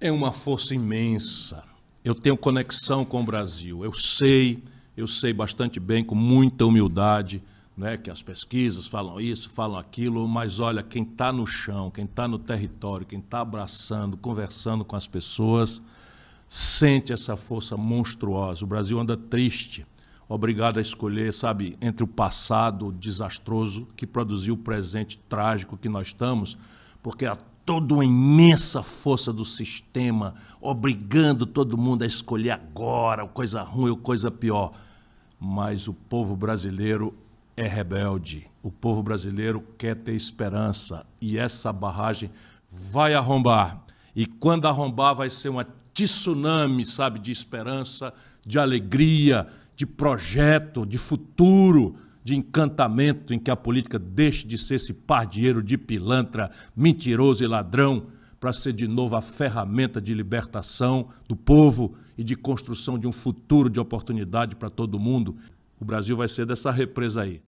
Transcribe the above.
é uma força imensa. Eu tenho conexão com o Brasil. Eu sei, eu sei bastante bem, com muita humildade, né, que as pesquisas falam isso, falam aquilo, mas olha, quem está no chão, quem está no território, quem está abraçando, conversando com as pessoas, sente essa força monstruosa. O Brasil anda triste, obrigado a escolher, sabe, entre o passado desastroso que produziu o presente trágico que nós estamos porque há toda uma imensa força do sistema obrigando todo mundo a escolher agora, coisa ruim ou coisa pior. Mas o povo brasileiro é rebelde. O povo brasileiro quer ter esperança e essa barragem vai arrombar. E quando arrombar, vai ser uma tsunami, sabe, de esperança, de alegria, de projeto, de futuro de encantamento em que a política deixe de ser esse pardieiro de pilantra, mentiroso e ladrão, para ser de novo a ferramenta de libertação do povo e de construção de um futuro de oportunidade para todo mundo. O Brasil vai ser dessa represa aí.